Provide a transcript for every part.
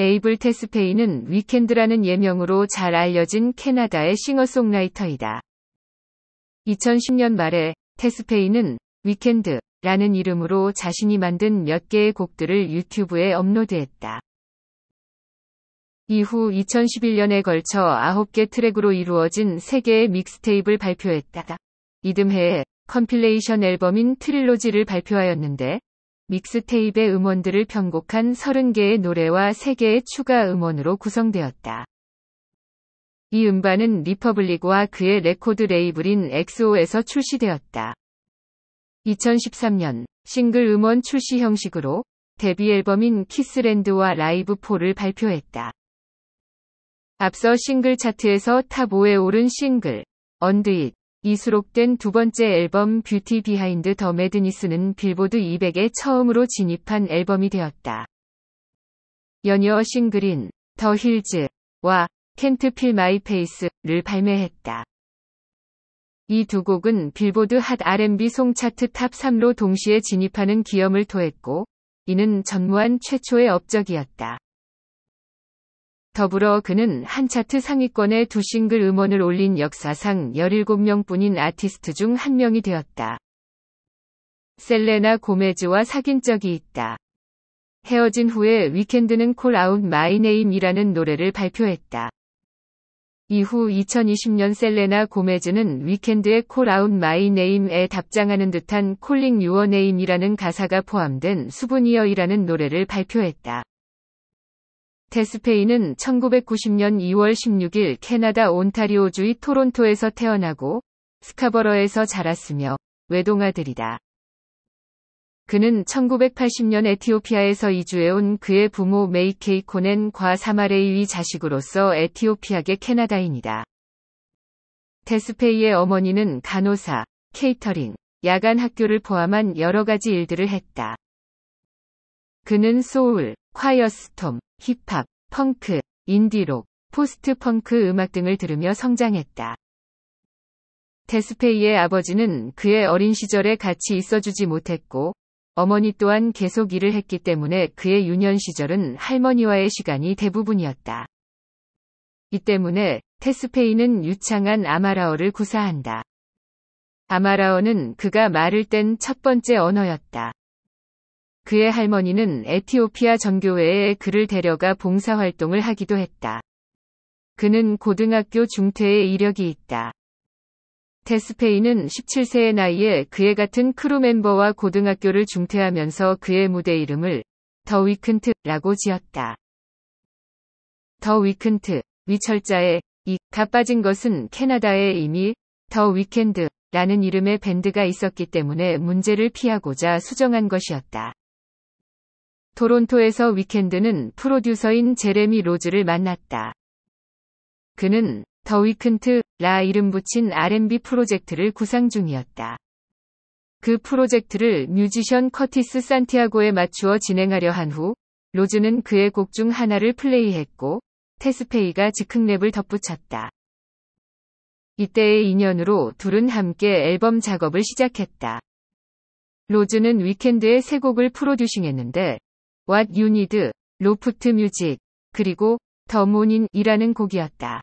에이블 테스페이는 위켄드라는 예명으로 잘 알려진 캐나다의 싱어송라이터이다. 2010년 말에 테스페이는 위켄드라는 이름으로 자신이 만든 몇 개의 곡들을 유튜브에 업로드했다. 이후 2011년에 걸쳐 9개 트랙으로 이루어진 3개의 믹스테이블 발표했다. 이듬해에 컴필레이션 앨범인 트릴로지를 발표하였는데 믹스테이프의 음원들을 편곡한 30개의 노래와 3개의 추가 음원으로 구성되었다. 이 음반은 리퍼블릭과 그의 레코드 레이블인 엑소에서 출시되었다. 2013년 싱글 음원 출시 형식으로 데뷔 앨범인 키스랜드와 라이브 4를 발표했다. 앞서 싱글 차트에서 탑 5에 오른 싱글 언드잇 이 수록된 두 번째 앨범 뷰티 비하인드 더 매드니스는 빌보드 200에 처음으로 진입한 앨범이 되었다. 연이어 싱글인 더 힐즈와 켄트필 마이 페이스를 발매했다. 이 두 곡은 빌보드 핫 R&B 송 차트 탑 3로 동시에 진입하는 기염을 토했고, 이는 전무한 최초의 업적이었다. 더불어 그는 한 차트 상위권에 두 싱글 음원을 올린 역사상 17명 뿐인 아티스트 중 한 명이 되었다. 셀레나 고메즈와 사귄 적이 있다. 헤어진 후에 위켄드는 콜 아웃 마이 네임이라는 노래를 발표했다. 이후 2020년 셀레나 고메즈는 위켄드의 콜 아웃 마이 네임에 답장하는 듯한 콜링 유어 네임이라는 가사가 포함된 수분이어이라는 노래를 발표했다. 데스페이는 1990년 2월 16일 캐나다 온타리오주의 토론토에서 태어나고 스카버러에서 자랐으며 외동아들이다. 그는 1980년 에티오피아에서 이주해온 그의 부모 메이케이 코넨과 사마레이위 자식으로서 에티오피아계 캐나다인이다. 데스페이의 어머니는 간호사, 케이터링, 야간 학교를 포함한 여러 가지 일들을 했다. 그는 소울, 콰이어스톰, 힙합, 펑크, 인디록, 포스트펑크 음악 등을 들으며 성장했다. 데스페이의 아버지는 그의 어린 시절에 같이 있어주지 못했고 어머니 또한 계속 일을 했기 때문에 그의 유년 시절은 할머니와의 시간이 대부분이었다. 이 때문에 테스페이는 유창한 아마라어를 구사한다. 아마라어는 그가 말을 뗀 첫 번째 언어였다. 그의 할머니는 에티오피아 전교회에 그를 데려가 봉사활동을 하기도 했다. 그는 고등학교 중퇴의 이력이 있다. 테스페이는 17세의 나이에 그의 같은 크루 멤버와 고등학교를 중퇴하면서 그의 무대 이름을 더 위큰트라고 지었다. 더 위큰트, 위철자의 이가 빠진 것은 캐나다에 이미 더 위켄드라는 이름의 밴드가 있었기 때문에 문제를 피하고자 수정한 것이었다. 토론토에서 위켄드는 프로듀서인 제레미 로즈를 만났다. 그는 더 위큰트 라 이름 붙인 R&B 프로젝트를 구상 중이었다. 그 프로젝트를 뮤지션 커티스 산티아고에 맞추어 진행하려 한후 로즈는 그의 곡 중 하나를 플레이했고 테스페이가 즉흥랩을 덧붙였다. 이때의 인연으로 둘은 함께 앨범 작업을 시작했다. 로즈는 위켄드의 세 곡을 프로듀싱했는데 What You Need, 로프트 뮤직, 그리고 더 모닝이라는 곡이었다.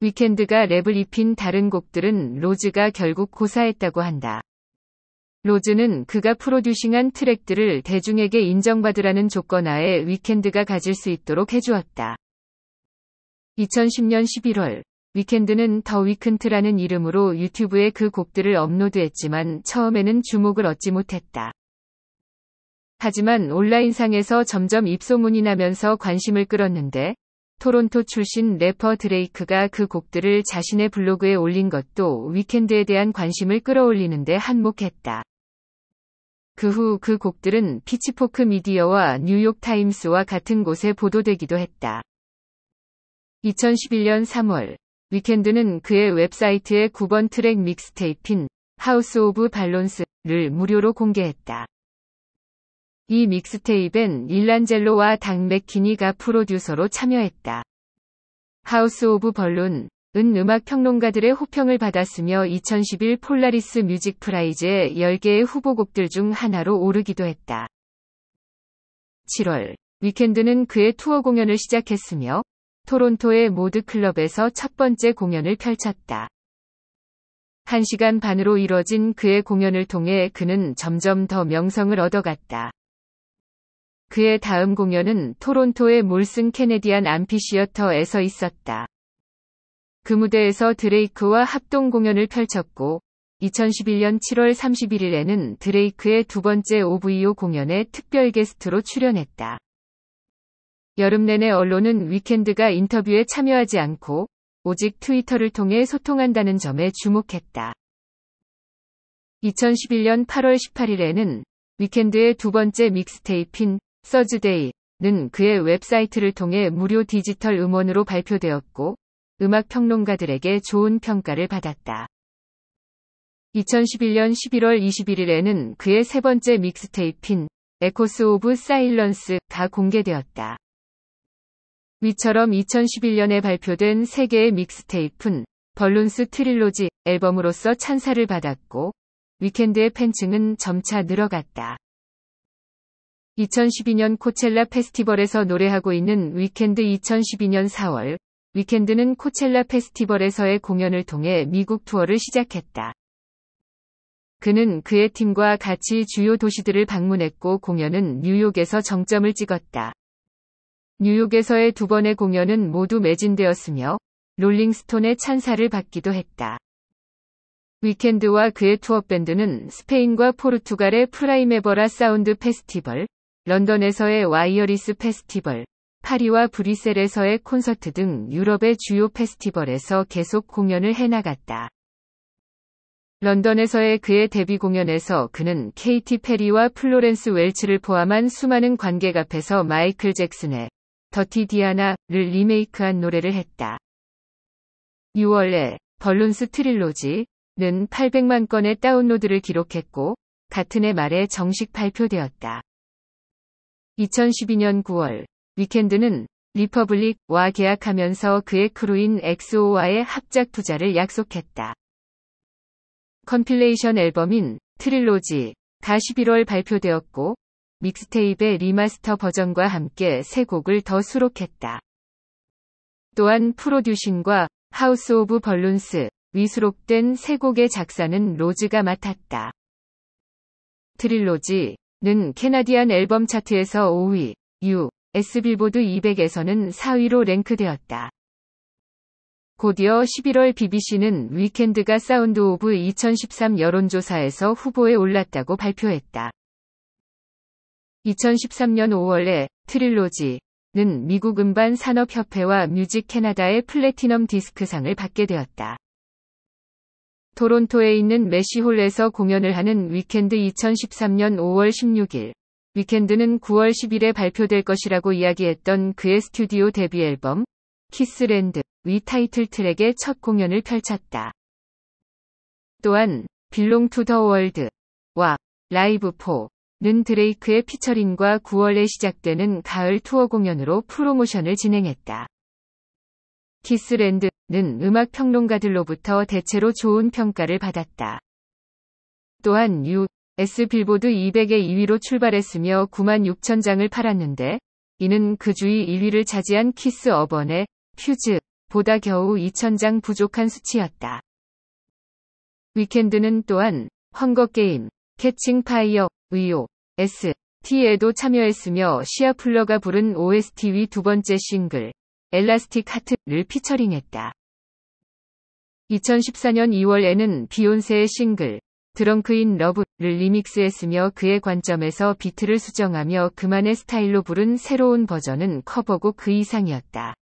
위켄드가 랩을 입힌 다른 곡들은 로즈가 결국 고사했다고 한다. 로즈는 그가 프로듀싱한 트랙들을 대중에게 인정받으라는 조건 하에 위켄드가 가질 수 있도록 해주었다. 2010년 11월, 위켄드는 더 위큰트라는 이름으로 유튜브에 그 곡들을 업로드했지만 처음에는 주목을 얻지 못했다. 하지만 온라인상에서 점점 입소문이 나면서 관심을 끌었는데 토론토 출신 래퍼 드레이크가 그 곡들을 자신의 블로그에 올린 것도 위켄드에 대한 관심을 끌어올리는데 한몫했다. 그 후그 그 곡들은 피치포크 미디어와 뉴욕타임스와 같은 곳에 보도되기도 했다. 2011년 3월, 위켄드는 그의 웹사이트에 9번 트랙 믹스테이핀 하우스 오브 발론스를 무료로 공개했다. 이 믹스테이프는 일란젤로와 당 맥키니가 프로듀서로 참여했다. 하우스 오브 벌룬은 음악 평론가들의 호평을 받았으며 2011 폴라리스 뮤직 프라이즈 10개의 후보곡들 중 하나로 오르기도 했다. 7월 위켄드는 그의 투어 공연을 시작했으며 토론토의 모드 클럽에서 첫 번째 공연을 펼쳤다. 1시간 반으로 이뤄진 그의 공연을 통해 그는 점점 더 명성을 얻어갔다. 그의 다음 공연은 토론토의 몰슨 캐네디안 암피시어터에서 있었다. 그 무대에서 드레이크와 합동 공연을 펼쳤고 2011년 7월 31일에는 드레이크의 두 번째 OVO 공연에 특별 게스트로 출연했다. 여름 내내 언론은 위켄드가 인터뷰에 참여하지 않고 오직 트위터를 통해 소통한다는 점에 주목했다. 2011년 8월 18일에는 위켄드의 두 번째 믹스테이프인 서즈데이는 그의 웹사이트를 통해 무료 디지털 음원으로 발표되었고 음악 평론가들에게 좋은 평가를 받았다. 2011년 11월 21일에는 그의 세 번째 믹스테이프인 에코스 오브 사일런스가 공개되었다. 위처럼 2011년에 발표된 세 개의 믹스테이프는 벌룬스 트릴로지 앨범으로서 찬사를 받았고 위켄드의 팬층은 점차 늘어갔다. 2012년 코첼라 페스티벌에서 노래하고 있는 위켄드 2012년 4월, 위켄드는 코첼라 페스티벌에서의 공연을 통해 미국 투어를 시작했다. 그는 그의 팀과 같이 주요 도시들을 방문했고 공연은 뉴욕에서 정점을 찍었다. 뉴욕에서의 두 번의 공연은 모두 매진되었으며 롤링스톤의 찬사를 받기도 했다. 위켄드와 그의 투어 밴드는 스페인과 포르투갈의 프라이메버라 사운드 페스티벌, 런던에서의 와이어리스 페스티벌, 파리와 브뤼셀에서의 콘서트 등 유럽의 주요 페스티벌에서 계속 공연을 해나갔다. 런던에서의 그의 데뷔 공연에서 그는 케이티 페리와 플로렌스 웰츠를 포함한 수많은 관객 앞에서 마이클 잭슨의 더티 디아나를 리메이크한 노래를 했다. 6월에 벌룬스 트릴로지는 800만 건의 다운로드를 기록했고 같은 해 말에 정식 발표되었다. 2012년 9월 위켄드는 리퍼블릭와 계약하면서 그의 크루인 x o 와의 합작 투자를 약속했다. 컨필레이션 앨범인 트릴로지가 11월 발표되었고 믹스테이프의 리마스터 버전과 함께 세 곡을 더 수록했다. 또한 프로듀싱과 하우스 오브 벌룬스 위수록된 세 곡의 작사는 로즈가 맡았다. 트릴로지 는 캐나디안 앨범 차트에서 5위, U.S. 빌보드 200에서는 4위로 랭크되었다. 곧이어 11월 BBC는 위켄드가 사운드 오브 2013 여론조사에서 후보에 올랐다고 발표했다. 2013년 5월에 트릴로지는 미국 음반 산업협회와 뮤직 캐나다의 플래티넘 디스크상을 받게 되었다. 토론토에 있는 메시홀에서 공연을 하는 위켄드 2013년 5월 16일. 위켄드는 9월 10일에 발표될 것이라고 이야기했던 그의 스튜디오 데뷔 앨범 키스랜드 위 타이틀 트랙의 첫 공연을 펼쳤다. 또한 빌롱 투 더 월드와 라이브 포는 드레이크의 피처링과 9월에 시작되는 가을 투어 공연으로 프로모션을 진행했다. 키스랜드는 음악 평론가들로부터 대체로 좋은 평가를 받았다. 또한 U.S. 빌보드 200의 2위로 출발했으며 9만 6천 장을 팔았는데 이는 그 주위 1위를 차지한 키스 어번의 퓨즈 보다 겨우 2천 장 부족한 수치였다. 위켄드는 또한 헝거게임, 캐칭파이어, 의오, S, T에도 참여했으며 시아플러가 부른 OST 위두 번째 싱글 엘라스틱 하트를 피처링했다. 2014년 2월에는 비욘세의 싱글 드렁크인 러브를 리믹스했으며 그의 관점에서 비트를 수정하며 그만의 스타일로 부른 새로운 버전은 커버곡 그 이상이었다.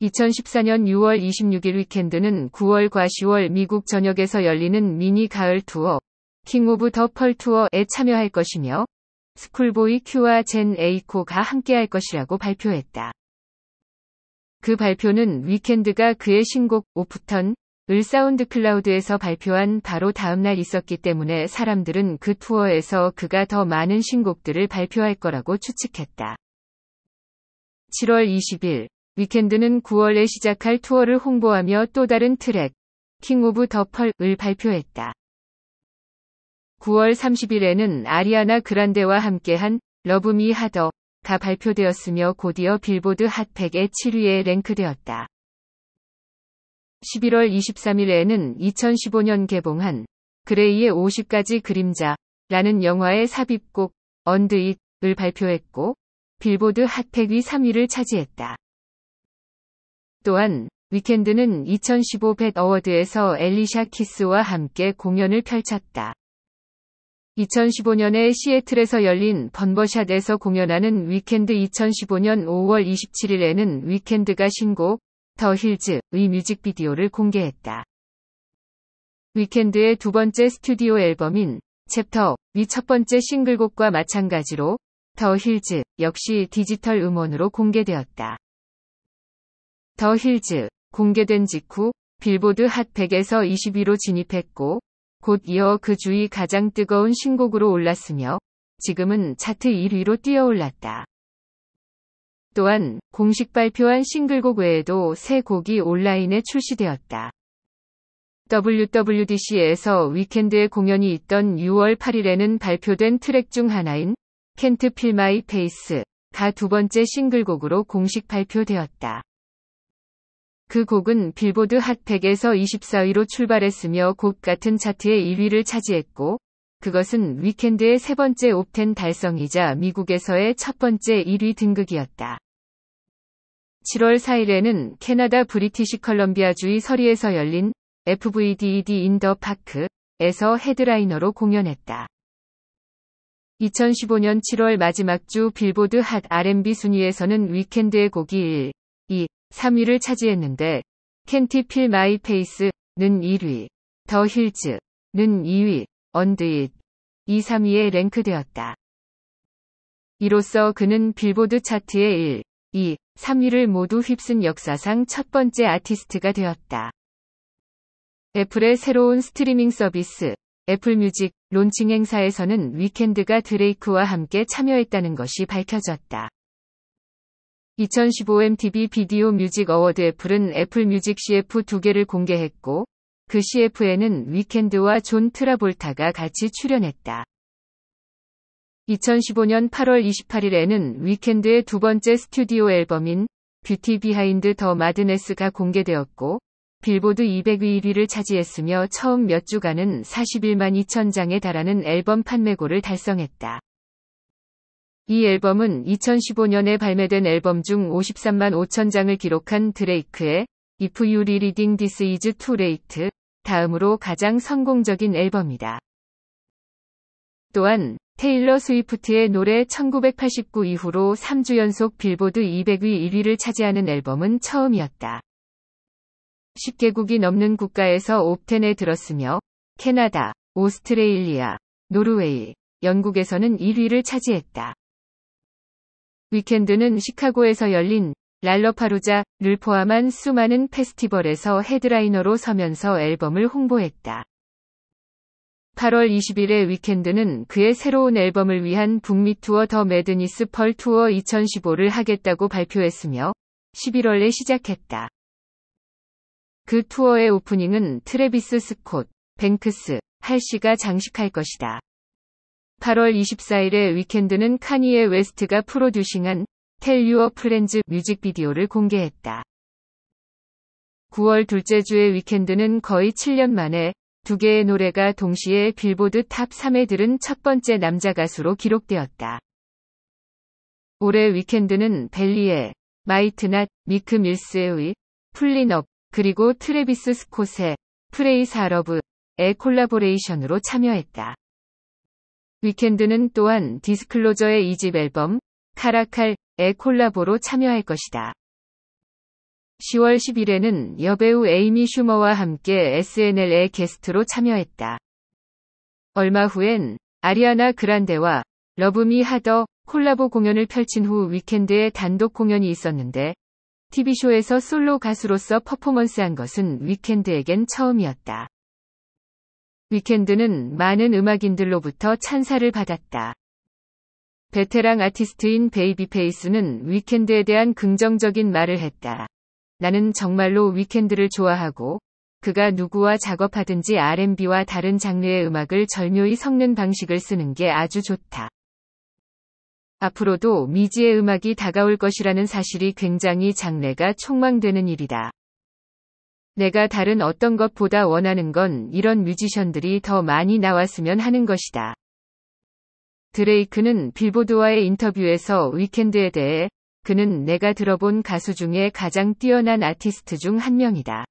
2014년 6월 26일 위켄드는 9월과 10월 미국 전역에서 열리는 미니 가을 투어 킹 오브 더 펄 투어에 참여할 것이며 스쿨보이 큐와 젠 에이코가 함께할 것이라고 발표했다. 그 발표는 위켄드가 그의 신곡 오프턴 을 사운드 클라우드에서 발표한 바로 다음날 있었기 때문에 사람들은 그 투어에서 그가 더 많은 신곡들을 발표할 거라고 추측했다. 7월 20일, 위켄드는 9월에 시작할 투어를 홍보하며 또 다른 트랙, 킹 오브 더 펄을 발표했다. 9월 30일에는 아리아나 그란데와 함께한 러브 미 하더 다 발표되었으며 곧이어 빌보드 핫팩의 7위에 랭크되었다. 11월 23일에는 2015년 개봉한 그레이의 50가지 그림자라는 영화의 삽입곡 언드잇을 발표했고 빌보드 핫팩위 3위를 차지했다. 또한 위켄드는 2015벳 어워드에서 엘리샤 키스와 함께 공연을 펼쳤다. 2015년에 시애틀에서 열린 번버샷에서 공연하는 위켄드 2015년 5월 27일에는 위켄드가 신곡 더 힐즈의 뮤직비디오를 공개했다. 위켄드의 두 번째 스튜디오 앨범인 챕터 위첫 번째 싱글곡과 마찬가지로 더 힐즈 역시 디지털 음원으로 공개되었다. 더 힐즈 공개된 직후 빌보드 핫 100에서 20위로 진입했고 곧 이어 그 주위 가장 뜨거운 신곡으로 올랐으며 지금은 차트 1위로 뛰어올랐다. 또한 공식 발표한 싱글곡 외에도 새 곡이 온라인에 출시되었다. WWDC에서 위켄드의 공연이 있던 6월 8일에는 발표된 트랙 중 하나인 캔트 필마이 페이스가 두 번째 싱글곡으로 공식 발표되었다. 그 곡은 빌보드 핫100에서 24위로 출발했으며 곡 같은 차트의 1위를 차지했고, 그것은 위켄드의 세 번째 옵텐 달성이자 미국에서의 첫 번째 1위 등극이었다. 7월 4일에는 캐나다 브리티시 컬럼비아주의 서리에서 열린 FVDED 인더 파크에서 헤드라이너로 공연했다. 2015년 7월 마지막 주 빌보드 핫 R&B 순위에서는 위켄드의 곡이 1, 3위를 차지했는데 캔티 필 마이 페이스는 1위, 더 힐즈는 2위, 언드잇 2, 3위에 랭크되었다. 이로써 그는 빌보드 차트의 1, 2, 3위를 모두 휩쓴 역사상 첫 번째 아티스트가 되었다. 애플의 새로운 스트리밍 서비스, 애플 뮤직 론칭 행사에서는 위켄드가 드레이크와 함께 참여했다는 것이 밝혀졌다. 2015 MTV 비디오 뮤직 어워드 애플은 애플 뮤직 CF 두 개를 공개했고, 그 CF에는 위켄드와 존 트라볼타가 같이 출연했다. 2015년 8월 28일에는 위켄드의 두 번째 스튜디오 앨범인 뷰티 비하인드 더 마드네스가 공개되었고, 빌보드 200위 1위를 차지했으며 처음 몇 주간은 41만 2천 장에 달하는 앨범 판매고를 달성했다. 이 앨범은 2015년에 발매된 앨범 중 53만 5천 장을 기록한 드레이크의 If You Reading This Is Too Late 다음으로 가장 성공적인 앨범이다. 또한 테일러 스위프트의 노래 1989 이후로 3주 연속 빌보드 200위 1위를 차지하는 앨범은 처음이었다. 10개국이 넘는 국가에서 옵텐에 들었으며 캐나다, 오스트레일리아, 노르웨이, 영국에서는 1위를 차지했다. 위켄드는 시카고에서 열린 랄러파루자를 포함한 수많은 페스티벌에서 헤드라이너로 서면서 앨범을 홍보했다. 8월 20일에 위켄드는 그의 새로운 앨범을 위한 북미 투어 더 매드니스 펄 투어 2015를 하겠다고 발표했으며 11월에 시작했다. 그 투어의 오프닝은 트레비스 스콧, 뱅크스, 할시가 장식할 것이다. 8월 24일에 위켄드는 카니에 웨스트가 프로듀싱한 텔 유어 프렌즈 뮤직비디오를 공개했다. 9월 둘째 주에 위켄드는 거의 7년 만에 두 개의 노래가 동시에 빌보드 탑 3에 들은 첫 번째 남자 가수로 기록되었다. 올해 위켄드는 벨리의 마이트낫, 미크 밀스의 플린업 그리고 트레비스 스콧의 프레이 사러브의 콜라보레이션으로 참여했다. 위켄드는 또한 디스클로저의 2집 앨범 카라칼의 콜라보로 참여할 것이다. 10월 10일에는 여배우 에이미 슈머와 함께 SNL의 게스트로 참여했다. 얼마 후엔 아리아나 그란데와 러브미 하더 콜라보 공연을 펼친 후 위켄드의 단독 공연이 있었는데 TV쇼에서 솔로 가수로서 퍼포먼스한 것은 위켄드에겐 처음이었다. 위켄드는 많은 음악인들로부터 찬사를 받았다. 베테랑 아티스트인 베이비페이스는 위켄드에 대한 긍정적인 말을 했다. 나는 정말로 위켄드를 좋아하고 그가 누구와 작업하든지 R&B와 다른 장르의 음악을 절묘히 섞는 방식을 쓰는 게 아주 좋다. 앞으로도 미지의 음악이 다가올 것이라는 사실이 굉장히 장래가 촉망되는 일이다. 내가 다른 어떤 것보다 원하는 건 이런 뮤지션들이 더 많이 나왔으면 하는 것이다. 드레이크는 빌보드와의 인터뷰에서 위켄드에 대해 그는 내가 들어본 가수 중에 가장 뛰어난 아티스트 중 한 명이다.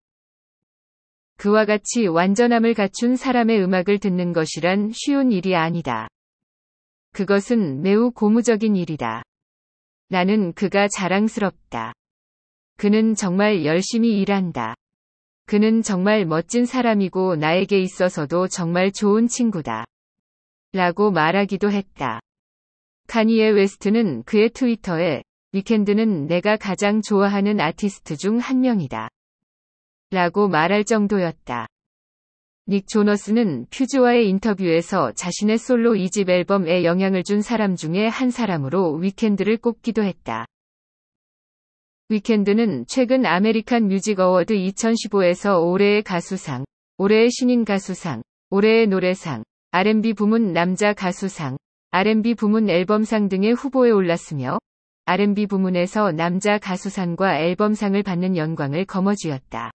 그와 같이 완전함을 갖춘 사람의 음악을 듣는 것이란 쉬운 일이 아니다. 그것은 매우 고무적인 일이다. 나는 그가 자랑스럽다. 그는 정말 열심히 일한다. 그는 정말 멋진 사람이고 나에게 있어서도 정말 좋은 친구다. 라고 말하기도 했다. 카니에 웨스트는 그의 트위터에 위켄드는 내가 가장 좋아하는 아티스트 중 한 명이다. 라고 말할 정도였다. 닉 조너스는 퓨즈와의 인터뷰에서 자신의 솔로 이집 앨범에 영향을 준 사람 중에 한 사람으로 위켄드를 꼽기도 했다. 위켄드는 최근 아메리칸 뮤직 어워드 2015에서 올해의 가수상, 올해의 신인 가수상, 올해의 노래상, R&B 부문 남자 가수상, R&B 부문 앨범상 등의 후보에 올랐으며 R&B 부문에서 남자 가수상과 앨범상을 받는 영광을 거머쥐었다.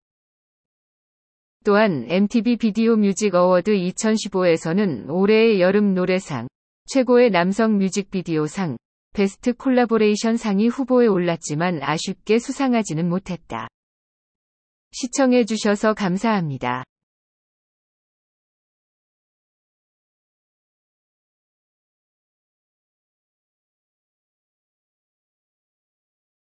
또한 MTV 비디오 뮤직 어워드 2015에서는 올해의 여름 노래상, 최고의 남성 뮤직비디오상, 베스트 콜라보레이션 상위 후보에 올랐지만 아쉽게 수상하지는 못했다. 시청해주셔서 감사합니다.